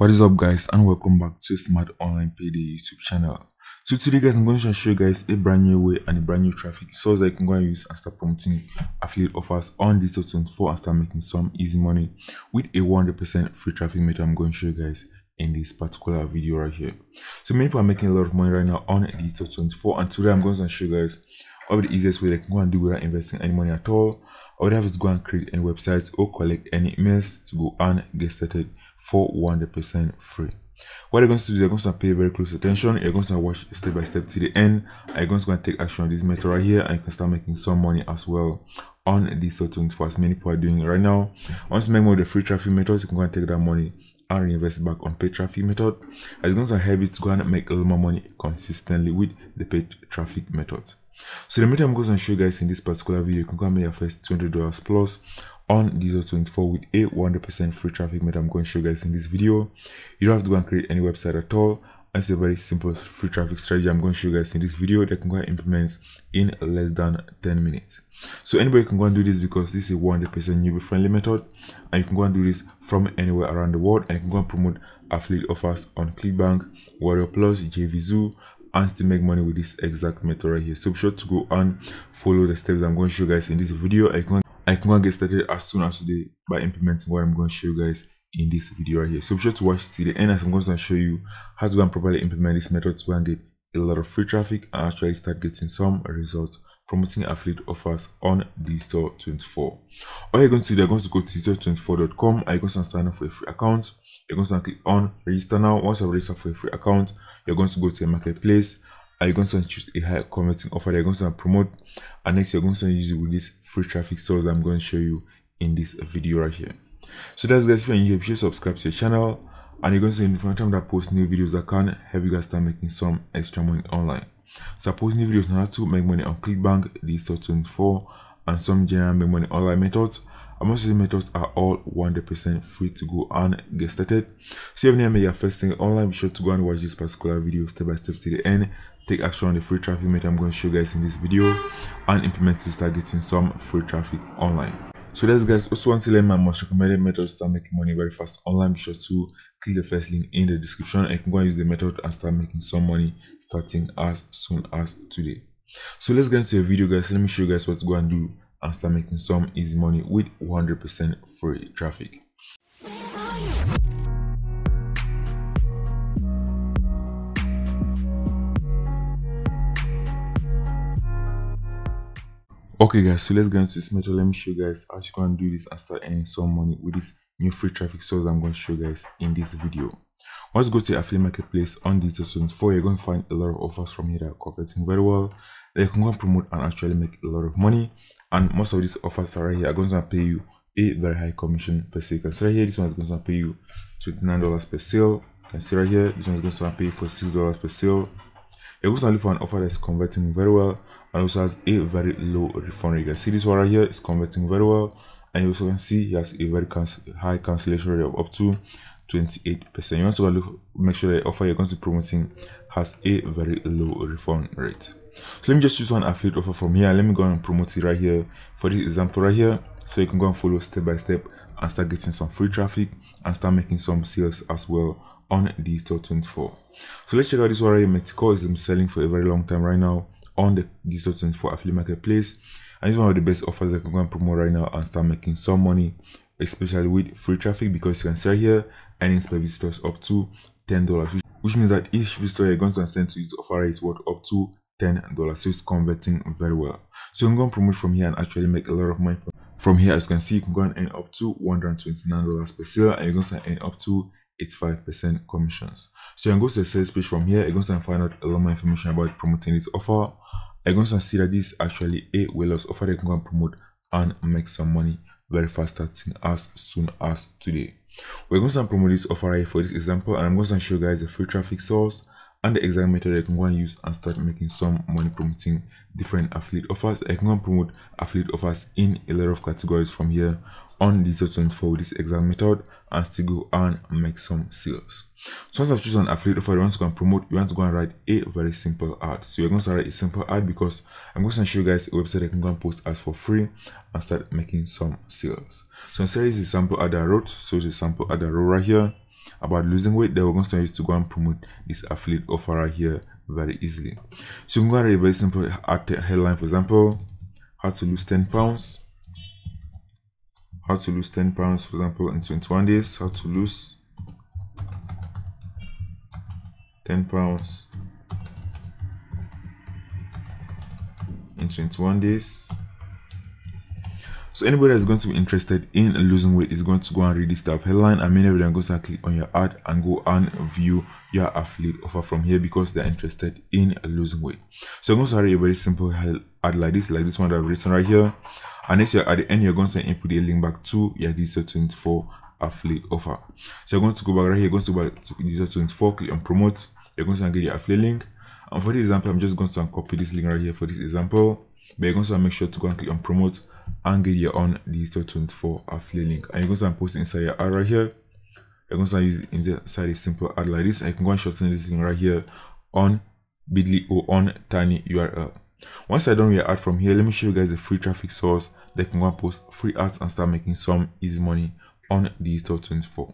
what is up guys and welcome back to smart online payday youtube channel so today guys i'm going to show you guys a brand new way and a brand new traffic source that you can go and use and start promoting affiliate offers on digital 24 and start making some easy money with a 100 percent free traffic meter i'm going to show you guys in this particular video right here so many people are making a lot of money right now on digital 24 and today i'm going to show you guys of the easiest way they can go and do without investing any money at all all they have is go and create any websites or collect any emails to go and get started for 100% free. What you're going to do is you're going to pay very close attention. You're going to watch step by step to the end. You're going to take action on this method right here and you can start making some money as well on this sort For as many people are doing right now. Once you make more of the free traffic methods, you can go and take that money and reinvest back on paid traffic method. It's going to help you to go and make a little more money consistently with the paid traffic method. So the method I'm going to show you guys in this particular video, you can go and make your first $200 plus on diesel 24 with a 100% free traffic method i'm going to show you guys in this video you don't have to go and create any website at all it's a very simple free traffic strategy i'm going to show you guys in this video that can go and implement in less than 10 minutes so anybody can go and do this because this is a 100% newbie friendly method and you can go and do this from anywhere around the world and you can go and promote affiliate offers on clickbank warrior plus jvzoo and to make money with this exact method right here so be sure to go and follow the steps i'm going to show you guys in this video i can I can go and get started as soon as today by implementing what I'm going to show you guys in this video right here. So be sure to watch till the end as I'm going to show you how to go and properly implement this method to go and get a lot of free traffic and actually start getting some results promoting affiliate offers on Digital24. All you're going to do, you are going to go to digital24.com and you're going to sign up for a free account. You're going to click on register now. Once you register for a free account, you're going to go to a marketplace are you going to choose a high converting offer you're going to promote and next you're going to use it with this free traffic source that i'm going to show you in this video right here so that's guys if you're new here subscribe to the channel and you're going to see in front time that post new videos that can help you guys start making some extra money online so i post new videos on how to make money on clickbank digital 24 and some general make money online methods and most of the methods are all 100% free to go and get started so if you haven't made your first thing online be sure to go and watch this particular video step by step to the end take action on the free traffic method I'm going to show you guys in this video and implement to start getting some free traffic online. So that's guys, also want to learn my most recommended method to start making money very fast online, be sure to click the first link in the description and you can go and use the method and start making some money starting as soon as today. So let's get into the video guys, let me show you guys what to go and do and start making some easy money with 100% free traffic. okay guys so let's get into this method let me show you guys how you can do this and start earning some money with this new free traffic source i'm going to show you guys in this video Let's go to affiliate marketplace on digital For you're going to find a lot of offers from here that are converting very well they can go and promote and actually make a lot of money and most of these offers are right here are going to pay you a very high commission per sale right here this one is going to pay you 29 dollars per sale see right here this one is going to pay for six dollars per sale you're going to look for an offer that's converting very well and also has a very low refund rate. You can see this one right here is converting very well and you also can see he has a very high cancellation rate of up to 28%. You also look, make sure that the offer you're going to be promoting has a very low refund rate. So let me just choose one affiliate offer from here. Let me go and promote it right here for this example right here. So you can go and follow step by step and start getting some free traffic and start making some sales as well on store 24. So let's check out this one right here. Metico is selling for a very long time right now on the, digital items for affiliate marketplace and it's one of the best offers that can go and promote right now and start making some money especially with free traffic because you can sell here earnings per visitors up to ten dollars which means that each visitor you're going to send to this offer is worth up to ten dollars so it's converting very well so i'm going to promote from here and actually make a lot of money from, from here as you can see you can go and earn up to 129 dollars per sale and you're going to earn up to 85% commissions. So you can go to the sales page from here, you're going to find out a lot more information about promoting this offer I going to see that this is actually a well loss offer they can promote and make some money very fast starting as soon as today. We're going to promote this offer right for this example and I'm going to show you guys the free traffic source and the exact method I can go and use and start making some money promoting different affiliate offers. I can go and promote affiliate offers in a lot of categories from here on the Z24 for this exact method and still go and make some sales. So once I've chosen an affiliate offer you want to go and promote, you want to go and write a very simple ad. So you're going to write a simple ad because I'm going to show you guys a website I can go and post ads for free and start making some sales. So instead is a sample ad I wrote. So it's a sample ad I wrote right here about losing weight that we're going to use to go and promote this affiliate offer right here very easily. So you can go and write a very simple ad headline, for example, how to lose 10 pounds how to lose 10 pounds for example in 21 days how to lose 10 pounds in 21 days so anybody that's going to be interested in losing weight is going to go and read this tab headline and many of them going to click on your ad and go and view your affiliate offer from here because they're interested in losing weight. So I'm going to have a very simple ad like this, like this one that I've written right here. And next, at the end, you're going to input a link back to your Digital 24 affiliate offer. So you're going to go back right here, you're going to go back to Digital 24, click on promote. You're going to get your affiliate link. And for this example, I'm just going to copy this link right here for this example. But you're going to make sure to go and click on promote and get your own digital 24 affiliate link and you can go and post inside your ad right here you can go and use inside a simple ad like this I can go and shorten this thing right here on bit.ly or on tiny url once i done your ad from here let me show you guys a free traffic source that can go and post free ads and start making some easy money on digital 24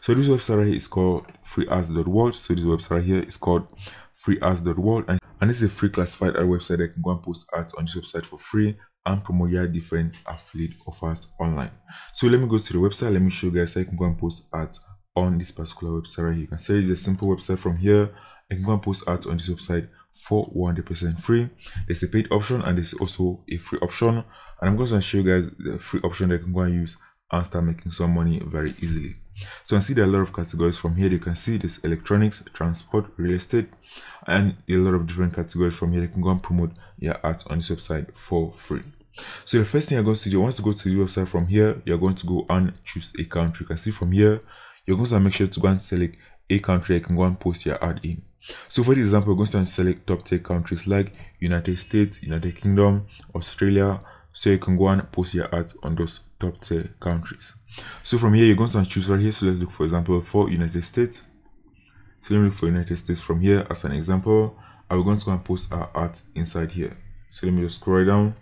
so this website right here is called freeads.world so this website right here is called freeads.world and, and this is a free classified ad website that can go and post ads on this website for free and promote your different affiliate offers online. So let me go to the website. Let me show you guys how you can go and post ads on this particular website right here. You can it's the simple website from here can you can post ads on this website for 100% free. There's a paid option and there's also a free option. And I'm going to show you guys the free option that you can go and use and start making some money very easily. So you can see there are a lot of categories from here. You can see there's electronics, transport, real estate, and a lot of different categories from here. You can go and promote your ads on this website for free. So the first thing you're going to do, once you go to the website from here, you're going to go and choose a country. You can see from here, you're going to make sure to go and select a country you can go and post your ad in. So for example, we're going to select top 10 countries like United States, United Kingdom, Australia. So you can go and post your ads on those top 10 countries. So from here, you're going to choose right here. So let's look for example for United States. So let me look for United States from here as an example. I'm going to go and post our ad inside here. So let me just scroll down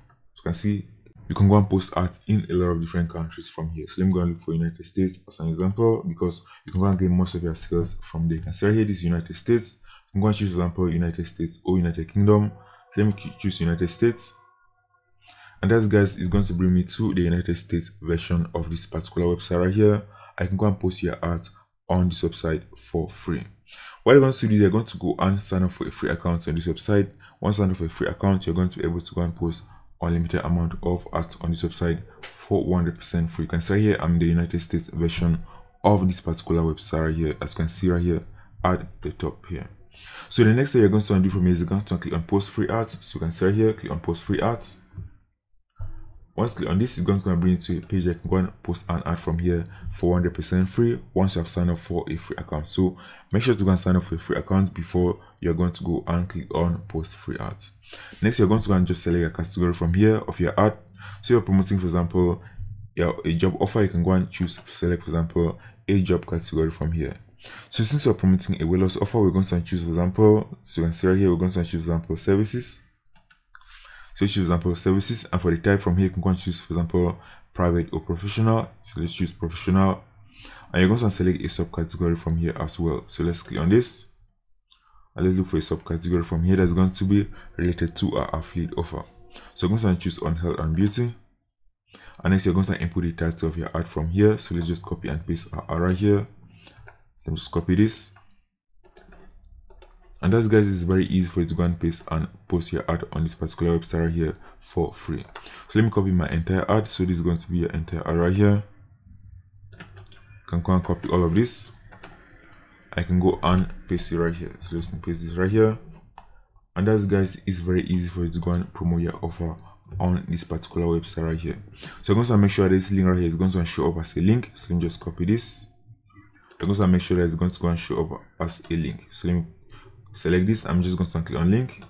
you can see you can go and post art in a lot of different countries from here. So let me go and look for United States as an example because you can go and get most of your sales from there. You can see right here this United States. I'm going to choose example United States or United Kingdom. So let me choose United States. And that's guys is going to bring me to the United States version of this particular website right here. I can go and post your art on this website for free. What you're going to do is you're going to go and sign up for a free account on this website. Once you sign up for a free account, you're going to be able to go and post unlimited amount of ads on this website for 100% free. You can see here I'm in the United States version of this particular website right here as you can see right here at the top here. So the next thing you're going to do from here is you're going to click on post free ads. So you can see right here, click on post free ads once click on this it's going to bring you to a page that you can go and post an ad from here for 100% free once you have signed up for a free account so make sure to go and sign up for a free account before you're going to go and click on post free ads next you're going to go and just select a category from here of your ad so you're promoting for example a job offer you can go and choose select for example a job category from here so since you're promoting a weight loss offer we're going to choose for example so you can see right here we're going to choose for example services so choose, for example, services. And for the type from here, you can choose, for example, private or professional. So let's choose professional. And you're going to select a subcategory from here as well. So let's click on this. And let's look for a subcategory from here that's going to be related to our affiliate offer. So I'm going to choose on health and beauty. And next, you're going to input the title of your ad from here. So let's just copy and paste our ad right here. Let me just copy this and that's guys it's very easy for you to go and paste and post your ad on this particular website right here for free so let me copy my entire ad so this is going to be your entire ad right here can go and copy all of this i can go and paste it right here so let's let's paste this right here and that's guys it's very easy for you to go and promote your offer on this particular website right here so i'm going to make sure this link right here is going to show up as a link so let me just copy this i'm going to make sure that it's going to go and show up as a link so let me select this i'm just going to click on link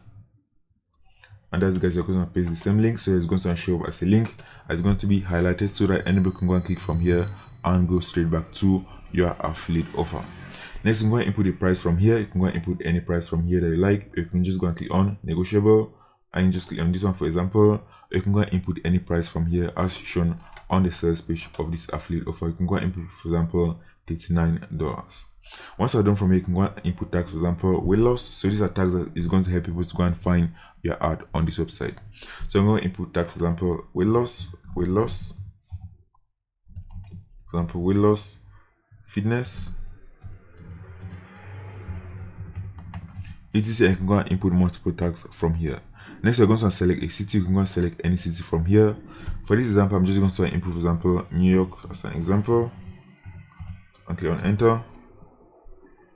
and as guys you're going to paste the same link so it's going to show up as a link it's going to be highlighted so that anybody can go and click from here and go straight back to your affiliate offer next you can go and input the price from here you can go and input any price from here that you like you can just go and click on negotiable and just click on this one for example you can go and input any price from here as shown on the sales page of this affiliate offer you can go and input for example 39 dollars once you're done from here, one can go and input tags, for example, weight loss. So these are tags that is going to help people to go and find your ad on this website. So I'm going to input tag, for example, weight loss, weight loss, for example, weight loss, fitness, etc. I can go and input multiple tags from here. Next, i are going to select a city. You can go and select any city from here. For this example, I'm just going to input, for example, New York as an example. And click on enter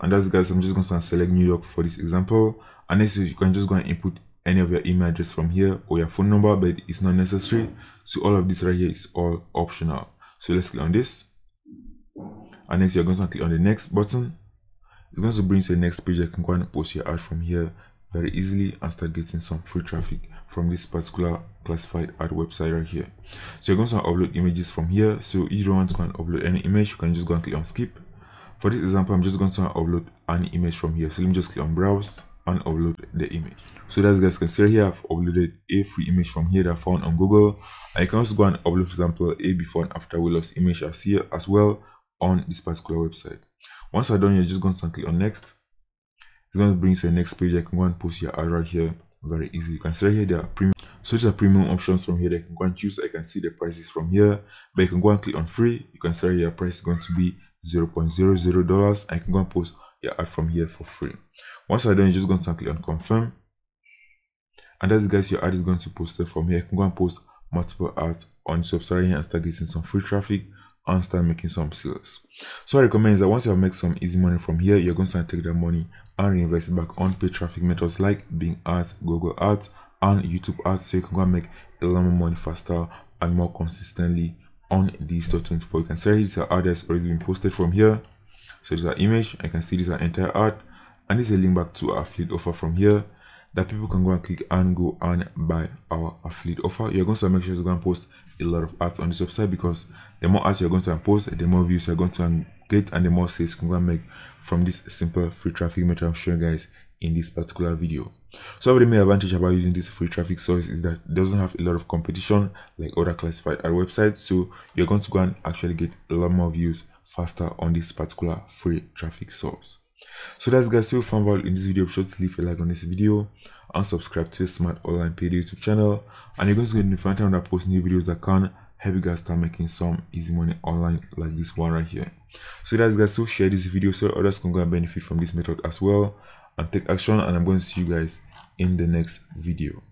and that's guys i'm just going to select new york for this example and next you can just go and input any of your email address from here or your phone number but it's not necessary so all of this right here is all optional so let's click on this and next you're going to click on the next button it's going to bring you to the next page you can go and post your ad from here very easily and start getting some free traffic from this particular classified ad website right here so you're going to upload images from here so you don't want to go and upload any image you can just go and click on skip for this example, I'm just going to upload an image from here. So let me just click on browse and upload the image. So that's you guys can see here, I've uploaded a free image from here that I found on Google. I can also go and upload, for example, a before and after we lost image as here as well on this particular website. Once I'm done, you're just going to click on next. It's going to bring you to the next page. I can go and post your ad right here very easy. You can see right here there are premium. So these are premium options from here. That you can go and choose. I can see the prices from here, but you can go and click on free. You can see right here price is going to be $0.00, I can go and post your ad from here for free. Once I done, you're just going to click on confirm. And you guys, your ad is going to post it from here. You can go and post multiple ads on Subsaharian and start getting some free traffic and start making some sales. So I recommend that once you have made some easy money from here, you're going to take that money and reinvest it back on paid traffic methods like Bing ads, Google ads, and YouTube ads so you can go and make a lot more money faster and more consistently on the store 24 you can see these are art already been posted from here so this is our image i can see this is our entire art and this is a link back to our affiliate offer from here that people can go and click and go and buy our affiliate offer you're going to make sure to go and post a lot of ads on this website because the more ads you're going to post the more views you're going to get and the more sales you can go and make from this simple free traffic method i'm showing you guys in this particular video so the main advantage about using this free traffic source is that it doesn't have a lot of competition like other classified ad websites. So you're going to go and actually get a lot more views faster on this particular free traffic source. So that's guys, so found value in this video, be sure to leave a like on this video and subscribe to the Smart Online Paid YouTube channel. And you're going to get notified when I post new videos that can help you guys start making some easy money online like this one right here. So that's guys, so share this video so others can go and benefit from this method as well and take action and i'm going to see you guys in the next video